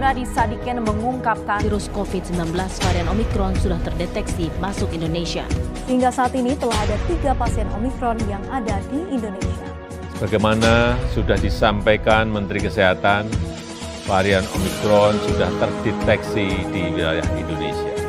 Gunadi Sadikin mengungkapkan virus COVID-19 varian Omikron sudah terdeteksi masuk Indonesia. Hingga saat ini telah ada tiga pasien Omikron yang ada di Indonesia. Bagaimana sudah disampaikan Menteri Kesehatan, varian Omikron sudah terdeteksi di wilayah Indonesia.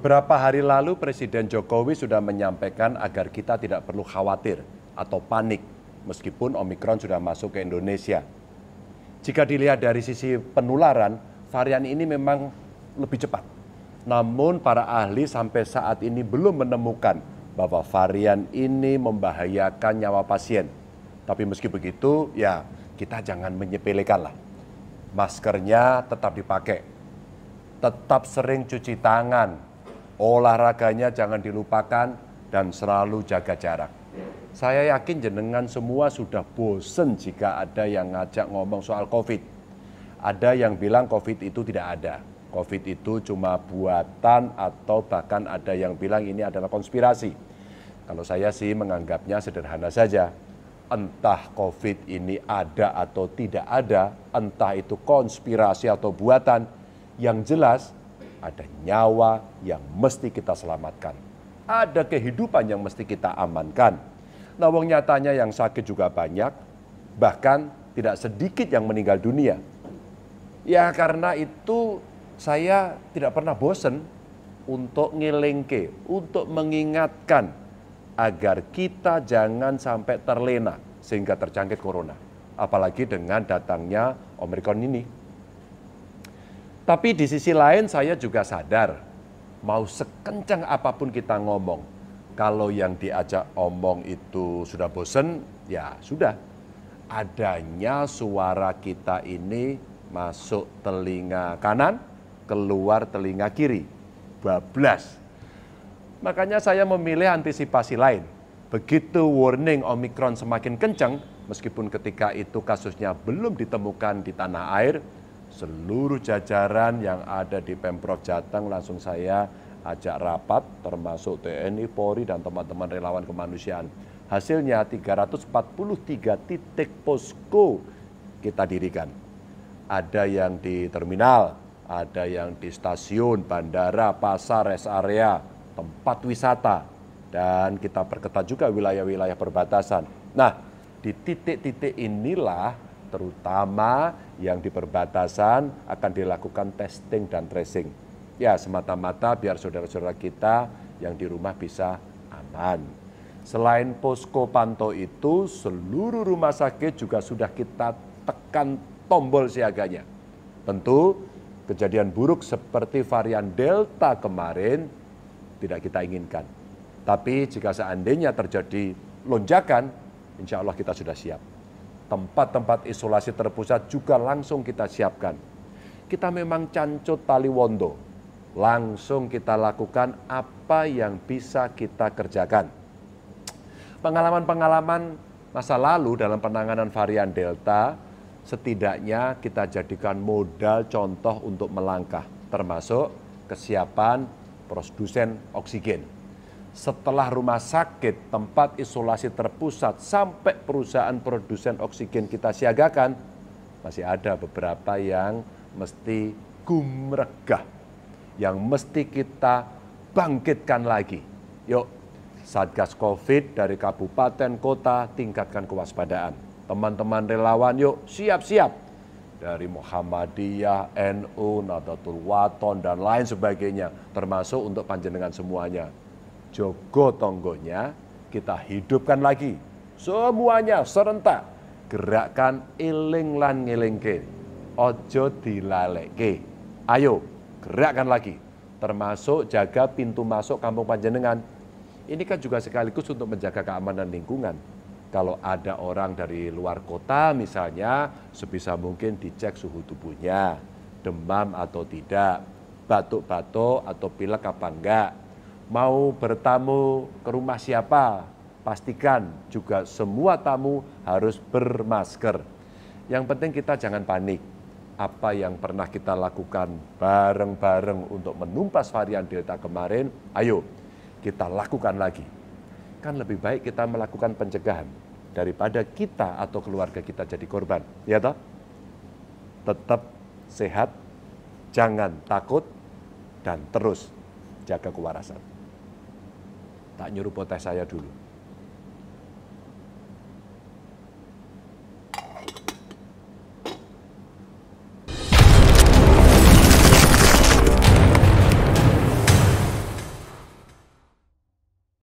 Beberapa hari lalu Presiden Jokowi sudah menyampaikan agar kita tidak perlu khawatir atau panik meskipun Omikron sudah masuk ke Indonesia. Jika dilihat dari sisi penularan, varian ini memang lebih cepat. Namun para ahli sampai saat ini belum menemukan bahwa varian ini membahayakan nyawa pasien. Tapi meski begitu, ya kita jangan menyepelekan lah. Maskernya tetap dipakai, tetap sering cuci tangan, olahraganya jangan dilupakan, dan selalu jaga jarak. Saya yakin jenengan semua sudah bosen jika ada yang ngajak ngomong soal COVID. Ada yang bilang COVID itu tidak ada. COVID itu cuma buatan atau bahkan ada yang bilang ini adalah konspirasi. Kalau saya sih menganggapnya sederhana saja. Entah COVID ini ada atau tidak ada, entah itu konspirasi atau buatan, yang jelas ada nyawa yang mesti kita selamatkan. Ada kehidupan yang mesti kita amankan. Nah, wong nyatanya yang sakit juga banyak, bahkan tidak sedikit yang meninggal dunia. Ya karena itu saya tidak pernah bosen untuk ngelengke, untuk mengingatkan agar kita jangan sampai terlena sehingga terjangkit corona. Apalagi dengan datangnya Omikron ini. Tapi di sisi lain saya juga sadar, mau sekencang apapun kita ngomong, kalau yang diajak omong itu sudah bosen, ya sudah. Adanya suara kita ini masuk telinga kanan, keluar telinga kiri. Bablas. Makanya saya memilih antisipasi lain. Begitu warning Omikron semakin kencang, meskipun ketika itu kasusnya belum ditemukan di tanah air, seluruh jajaran yang ada di Pemprov Jateng langsung saya ajak rapat termasuk TNI, Polri dan teman-teman relawan kemanusiaan. Hasilnya 343 titik posko kita dirikan. Ada yang di terminal, ada yang di stasiun, bandara, pasar, rest area, tempat wisata dan kita perketat juga wilayah-wilayah perbatasan. Nah, di titik-titik inilah terutama yang di perbatasan akan dilakukan testing dan tracing. Ya, semata-mata biar saudara-saudara kita yang di rumah bisa aman. Selain posko pantau itu, seluruh rumah sakit juga sudah kita tekan tombol siaganya. Tentu kejadian buruk seperti varian Delta kemarin tidak kita inginkan. Tapi jika seandainya terjadi lonjakan, insya Allah kita sudah siap tempat-tempat isolasi terpusat juga langsung kita siapkan. Kita memang cancut tali wondo, langsung kita lakukan apa yang bisa kita kerjakan. Pengalaman-pengalaman masa lalu dalam penanganan varian Delta setidaknya kita jadikan modal contoh untuk melangkah, termasuk kesiapan produsen oksigen setelah rumah sakit, tempat isolasi terpusat, sampai perusahaan produsen oksigen kita siagakan, masih ada beberapa yang mesti gumregah, yang mesti kita bangkitkan lagi. Yuk, Satgas COVID dari kabupaten, kota, tingkatkan kewaspadaan. Teman-teman relawan yuk siap-siap dari Muhammadiyah, NU, Nadatul Waton, dan lain sebagainya, termasuk untuk panjenengan semuanya jogo tonggonya, kita hidupkan lagi. Semuanya serentak. Gerakan iling lan ngilingke. Ojo dilaleke. Ayo, gerakkan lagi. Termasuk jaga pintu masuk kampung Panjenengan. Ini kan juga sekaligus untuk menjaga keamanan lingkungan. Kalau ada orang dari luar kota misalnya, sebisa mungkin dicek suhu tubuhnya, demam atau tidak, batuk-batuk atau pilek apa enggak, mau bertamu ke rumah siapa, pastikan juga semua tamu harus bermasker. Yang penting kita jangan panik. Apa yang pernah kita lakukan bareng-bareng untuk menumpas varian Delta kemarin, ayo kita lakukan lagi. Kan lebih baik kita melakukan pencegahan daripada kita atau keluarga kita jadi korban. Ya toh? Tetap sehat, jangan takut, dan terus jaga kewarasan tak nyuruh potes saya dulu